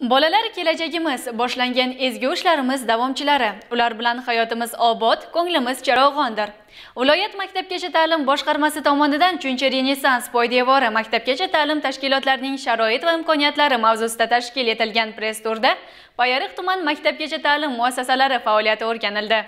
bolalar kelajagimiz boshlangan ezgu ishlarimiz davomchilari ular bilan hayotimiz obod ko'nglimiz charog'ondir viloyat maktabgacha ta'lim boshqarmasi tomonidan 3 renessans poydevori maktabgacha ta'lim tashkilotlarining sharoit va imkoniyatlari mavzusida tashkil etilgan press turda payariq tuman maktabgacha ta'lim muassasalari faoliyati o'rganildi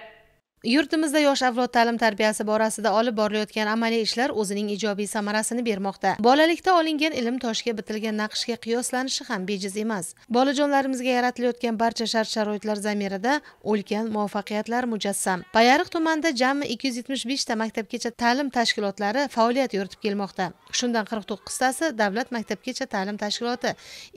yurtimizda yosh avlod ta'lim tarbiyasi borasida olib borilayotgan amaliy ishlar o'zining ijobiy samarasini bermoqda bolalikda olingan ilm toshga bitilgan naqshga qiyoslanishi ham bejiz emas bolajonlarimizga yaratilayotgan barcha shart sharoitlar zamirida ulkan muvaffaqiyatlar mujassam payariq tumanida jami ikki yuz yetmish beshta maktabgacha ta'lim tashkilotlari faoliyat yuritib kelmoqda shundan qirq to'qqiztasi davlat maktabgacha ta'lim tashkiloti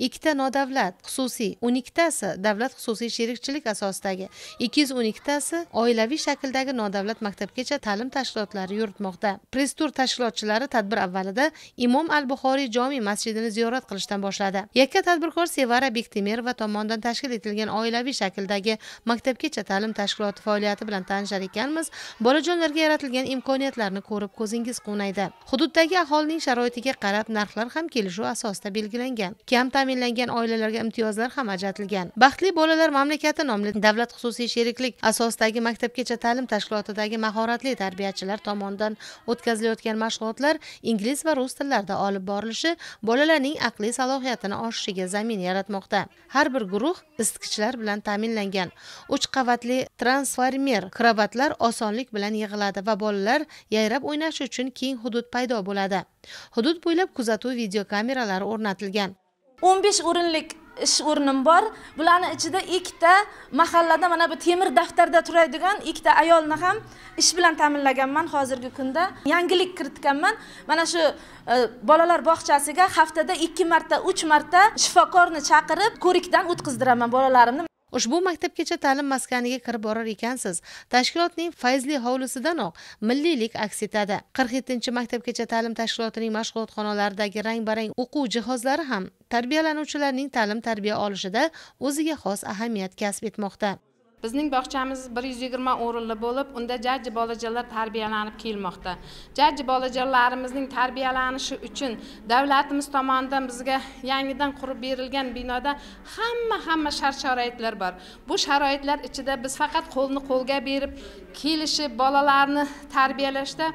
ikkita nodavlat xususiy o'n ikkitasi davlat xususiy sherikchilik asosidagi ikki yuz o'n ikkitasi oilaviy shakldagi nodavlat maktabgacha ta'lim tashkilotlari yuritmoqda press tur tashkilotchilari tadbir avvalida imom al buxoriy jome masjidini ziyorat qilishdan boshladi yakka tadbirkor sevara bektemirova tomonidan tashkil etilgan oilaviy shakldagi maktabgacha ta'lim tashkiloti faoliyati bilan tanishar ekanmiz bolajonlarga yaratilgan imkoniyatlarni ko'rib ko'zingiz quvnaydi hududdagi aholining sharoitiga qarab narxlar ham kelishuv asosida belgilangan kam ta'minlangan oilalarga imtiyozlar ham ajratilgan baxtli bolalar mamlakati nomli davlat xususiy sheriklik asosidagi maktabgacha ta'lim tashkilotidagi mahoratli tarbiyachilar tomonidan o'tkazilayotgan mashg'ulotlar ingliz va rus tillarida olib borilishi bolalarning aqliy salohiyatini oshishiga zamin yaratmoqda har bir guruh isitgichlar bilan ta'minlangan uch qavatli transformer krovatlar osonlik bilan yig'iladi va bolalar yayrab o'ynash uchun keng hudud paydo bo'ladi hudud bo'ylab kuzatuv videokameralari o'rnatilgan o'n besh o'rinlik ish o'rnim bor bularni ichida ikkita mahallada mana bu temir daftarda turadigan ikkita ayolni ham ish bilan ta'minlaganman hozirgi kunda yangilik kiritganman mana shu e, bolalar bog'chasiga haftada ikki marta uch marta shifokorni chaqirib ko'rikdan o'tkazdiraman bolalarimni ushbu maktabgacha ta'lim maskaniga kirib borar ekansiz tashkilotning fayzli hovlisidanoq milliylik aks etadi qirq yettinchi maktabgacha ta'lim tashkilotining mashg'ulot xonalaridagi rang barang o'quv jihozlari ham tarbiyalanuvchilarning ta'lim tarbiya olishida o'ziga xos ahamiyat kasb etmoqda bizning bog'chamiz bir yuz yigirma o'rinli bo'lib unda jajji bolajonlar tarbiyalanib kelmoqda jajji bolajonlarimizning tarbiyalanishi uchun davlatimiz tomonidan bizga yangidan qurib berilgan binoda hamma hamma shart sharoitlar bor bu sharoitlar ichida biz faqat qo'lni qo'lga berib kelishib bolalarni tarbiyalashda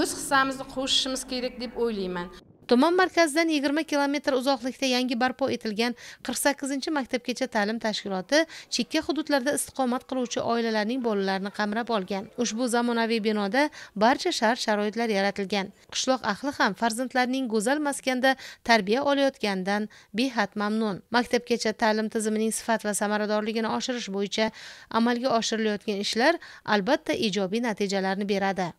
o'z hissamizni qo'shishimiz kerak deb o'ylayman tuman markazidan yigirma kilometr uzoqlikda yangi barpo etilgan qirq sakkizinchi maktabgacha ta'lim tashkiloti chekka hududlarda istiqomat qiluvchi oilalarning bolalarini qamrab olgan ushbu zamonaviy binoda barcha shart sharoitlar yaratilgan qishloq ahli ham farzandlarining go'zal maskanda tarbiya olayotganidan behad mamnun maktabgacha ta'lim tizimining sifat va samaradorligini oshirish bo'yicha amalga oshirilayotgan ishlar albatta ijobiy natijalarni beradi